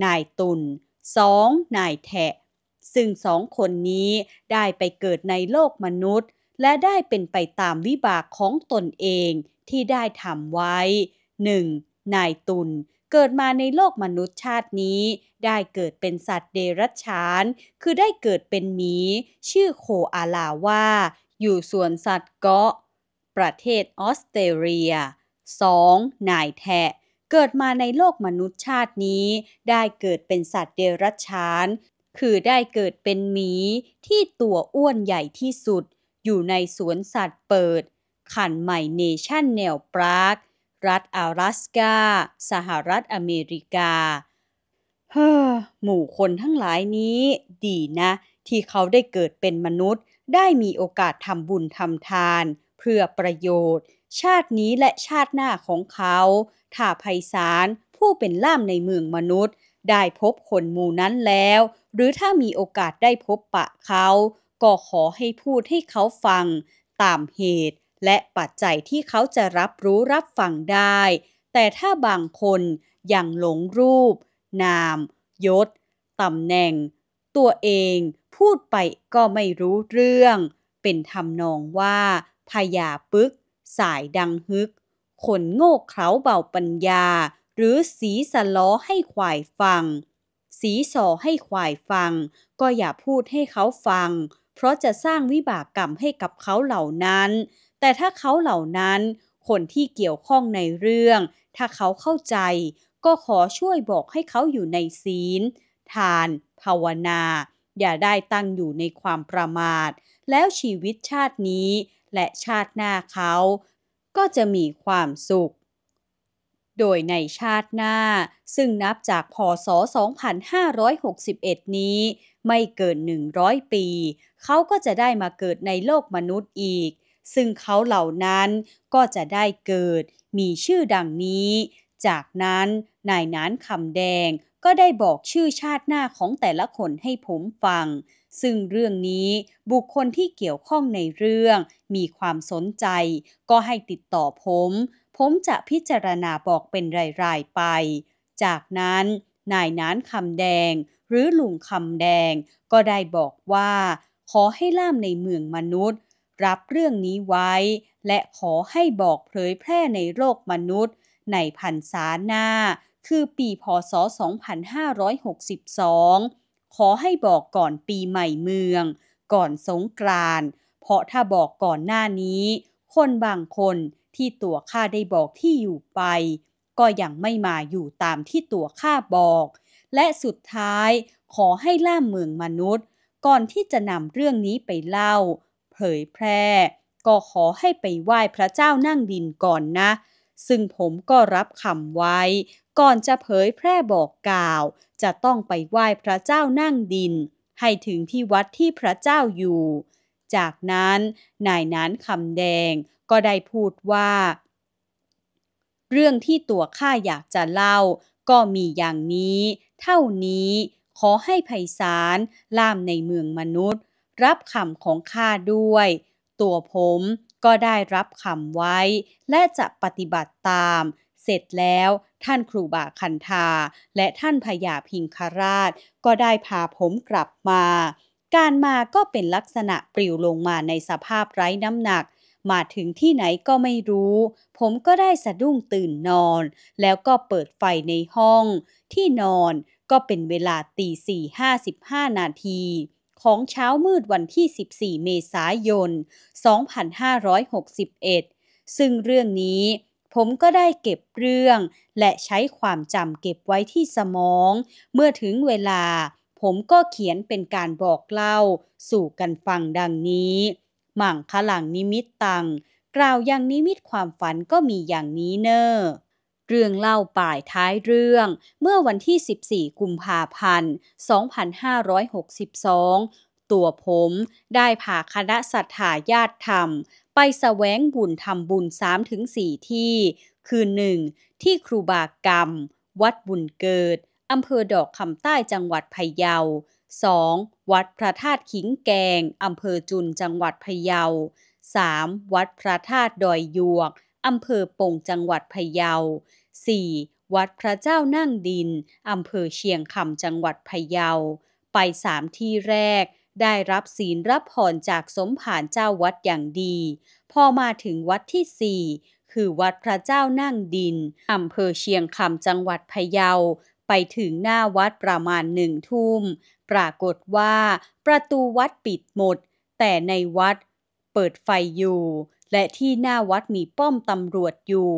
นายตุลงนายแทะซึ่งสองคนนี้ได้ไปเกิดในโลกมนุษย์และได้เป็นไปตามวิบากของตนเองที่ได้ทำไว้ 1. นายตุลเกิดมาในโลกมนุษย์ชาตินี้ ได้เกิดเป็นสัตว์เดรัจฉาน คือได้เกิดเป็นหมี ชื่อโคอาลาว่า อยู่ส่วนสัตว์เกาะ ประเทศออสเตรเลีย 2. นายแทะ เกิดมาในโลกมนุษย์ชาตินี้ ได้เกิดเป็นสัตว์เดรัจฉาน คือได้เกิดเป็นหมีที่ตัวอ้วนใหญ่ที่สุดอยู่ในสวนสัตว์เปิด ขันใหม่เนชั่นแนวปราก รัฐอาลาสกาสหรัฐอเมริกา เฮ้อหมู่คนทั้งหลายนี้ ดีนะ ที่เขาได้เกิดเป็นมนุษย์ ได้มีโอกาสทำบุญทำทาน เพื่อประโยชน์ ชาตินี้และชาติหน้าของเขา ถ้าไพศาลผู้เป็นล่ามในเมืองมนุษย์ ได้พบคนหมู่นั้นแล้ว หรือถ้ามีโอกาสได้พบปะเขาก็ขอให้พูดให้เขาฟังตามเหตุและปัจจัยที่เขาจะรับรู้รับฟังได้ แต่ถ้าบางคนยังหลงรูป นาม ยศตำแหน่ง ตัวเองพูดไปก็ไม่รู้เรื่อง เป็นทานองว่าพยาปึก สายดังฮึก ขนโง่เขลาเบาปัญญา หรือสีสล้อให้ควายฟัง สีสอให้ควายฟัง ก็อย่าพูดให้เขาฟังเพราะจะสร้างวิบากกรรมให้กับเขาเหล่านั้น แต่ถ้าเขาเหล่านั้น คนที่เกี่ยวข้องในเรื่อง ถ้าเขาเข้าใจ ก็ขอช่วยบอกให้เขาอยู่ในศีลทาน ภาวนา อย่าได้ตั้งอยู่ในความประมาท แล้วชีวิตชาตินี้ และชาติหน้าเขา ก็จะมีความสุข โดยในชาติหน้า ซึ่งนับจากพศ 2561 นี้ไม่เกิน100 ปี เขาก็จะได้มาเกิดในโลกมนุษย์อีก ซึ่งเขาเหล่านั้นก็จะได้เกิด มีชื่อดังนี้ จากนั้นนายนานคำแดงก็ได้บอกชื่อชาติหน้าของแต่ละคนให้ผมฟัง ซึ่งเรื่องนี้บุคคลที่เกี่ยวข้องในเรื่องมีความสนใจ ก็ให้ติดต่อผม ผมจะพิจารณาบอกเป็นรายๆไป จากนั้นนายนานคำแดงหรือลุงคำแดงก็ได้บอกว่า ขอให้ล่ามในเมืองมนุษย์ รับเรื่องนี้ไว้ และขอให้บอกเผยแพร่ในโลกมนุษย์ ในพรรษาหน้า คือปีพศ 2562 ขอให้บอกก่อนปีใหม่เมืองก่อนสงกรานต์เพราะถ้าบอกก่อนหน้านี้ คนบางคนที่ตัวข้าได้บอกที่อยู่ไปก็ยังไม่มาอยู่ตามที่ตัวข้าบอก และสุดท้ายขอให้ล่ามเมืองมนุษย์ ก่อนที่จะนำเรื่องนี้ไปเล่า เผยแพร่ ก็ขอให้ไปไหว้พระเจ้านั่งดินก่อนนะ ซึ่งผมก็รับคำไว้ ก่อนจะเผยแพร่บอกกล่าว จะต้องไปไหว้พระเจ้านั่งดิน ให้ถึงที่วัดที่พระเจ้าอยู่ จากนั้นนายน้นคำแดงก็ได้พูดว่าเรื่องที่ตัวข้าอยากจะเล่าก็มีอย่างนี้ เท่านี้ขอให้ไพศาลล่ามในเมืองมนุษย์ รับคำของข้าด้วย ตัวผมก็ได้รับคำไว้ และจะปฏิบัติตาม เสร็จแล้วท่านครูบาคันธา และท่านพญาพิงคราช ก็ได้พาผมกลับมา การมาก็เป็นลักษณะปลิวลงมาในสภาพไร้น้ำหนักมาถึงที่ไหนก็ไม่รู้ ผมก็ได้สะดุ้งตื่นนอน แล้วก็เปิดไฟในห้อง ที่นอนก็เป็นเวลาตีสี่ห้าสิบห้านาที ของเช้ามืดวันที่ 14 เมษายน 2561 ซึ่งเรื่องนี้ผมก็ได้เก็บเรื่อง และใช้ความจำเก็บไว้ที่สมอง เมื่อถึงเวลาผมก็เขียนเป็นการบอกเล่าสู่กันฟังดังนี้มั่งขลังนิมิตตังกล่าวอย่างนิมิตความฝันก็มีอย่างนี้เนอ้อเรื่องเล่าป่ายท้ายเรื่องเมื่อวันที่ 14 กุมภาพันธ์2562 ตัวผมได้พาคณะสัทธาญาติธรรม ไปแสวงบุญทำบุญ 3-4 ที่ คือ 1. ที่ครูบากรรม วัดบุญเกิด อำเภอดอกคำใต้จังหวัดพะเยา 2. วัดพระธาตุขิงแกงอำเภอจุนจังหวัดพะเยา 3. วัดพระธาตุดอยยวกอำเภอป่งจังหวัดพะเยา 4. วัดพระเจ้านั่งดิน อำเภอเชียงคำ จังหวัดพะเยา ไปสามที่แรก ได้รับศีลรับผ่อนจากสมผานเจ้าวัดอย่างดี พอมาถึงวัดที่สี่คือวัดพระเจ้านั่งดิน อำเภอเชียงคำ จังหวัดพะเยา ไปถึงหน้าวัดประมาณหนึ่งทุ่มปรากฏว่า ประตูวัดปิดหมดแต่ในวัด เปิดไฟอยู่ และที่หน้าวัดมีป้อมตำรวจอยู่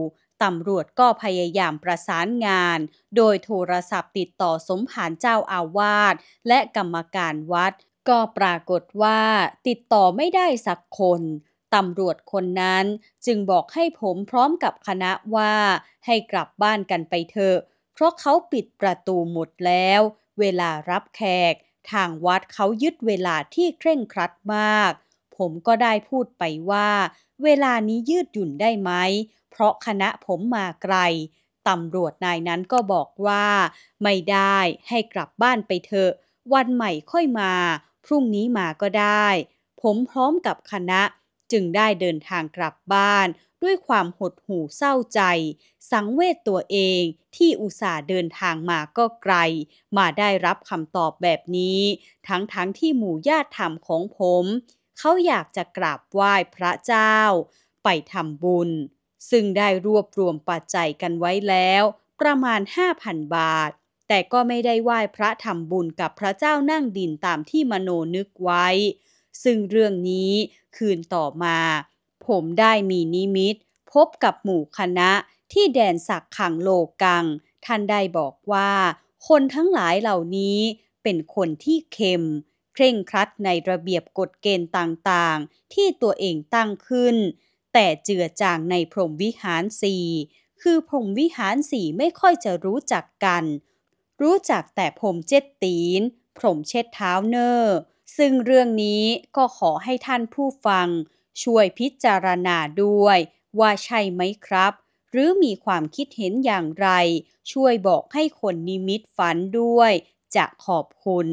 ตำรวจก็พยายามประสานงาน โดยโทรศัพท์ติดต่อสมผานเจ้าอาวาสและกรรมการวัด ก็ปรากฏว่า ติดต่อไม่ได้สักคนตำรวจคนนั้นจึงบอกให้ผมพร้อมกับคณะว่า ให้กลับบ้านกันไปเถอะเพราะเขาปิดประตูหมดแล้วเวลารับแขกทางวัดเขายึดเวลาที่เคร่งครัดมาก ผมก็ได้พูดไปว่า เวลานี้ยืดหยุ่นได้ไหม เพราะคณะผมมาไกล ตำรวจนายนั้นก็บอกว่า ไม่ได้ให้กลับบ้านไปเถอะ วันใหม่ค่อยมา พรุ่งนี้มาก็ได้ ผมพร้อมกับคณะจึงได้เดินทางกลับบ้านด้วยความหดหู่เศร้าใจ สังเวชตัวเองที่อุตส่าห์เดินทางมาก็ไกล มาได้รับคำตอบแบบนี้ ทั้งๆทที่หมู่ญาติธรรมของผม เขาอยากจะกราบไหว้พระเจ้าไปทำบุญ ซึ่งได้รวบรวมปัจจัยกันไว้แล้ว ประมาณ 5,000 บาท แต่ก็ไม่ได้ไหว้พระทำบุญกับพระเจ้านั่งดินตามที่มโนนึกไว้ ซึ่งเรื่องนี้คืนต่อมาผมได้มีนิมิตพบกับหมู่คณะที่แดนสักขังโลกัง ท่านได้บอกว่า คนทั้งหลายเหล่านี้เป็นคนที่เข้มเคร่งครัดในระเบียบกฎเกณฑ์ต่างๆ ที่ตัวเองตั้งขึ้น แต่เจือจางในพรหมวิหารสี คือพรหมวิหารสีไม่ค่อยจะรู้จักกัน รู้จักแต่พรมเจ็ดตีน พรหมเช็ดเท้าเนอร์ซึ่งเรื่องนี้ก็ขอให้ท่านผู้ฟังช่วยพิจารณาด้วย ว่าใช่ไหมครับ หรือมีความคิดเห็นอย่างไร ช่วยบอกให้คนนิมิตฝันด้วย จะขอบคุณ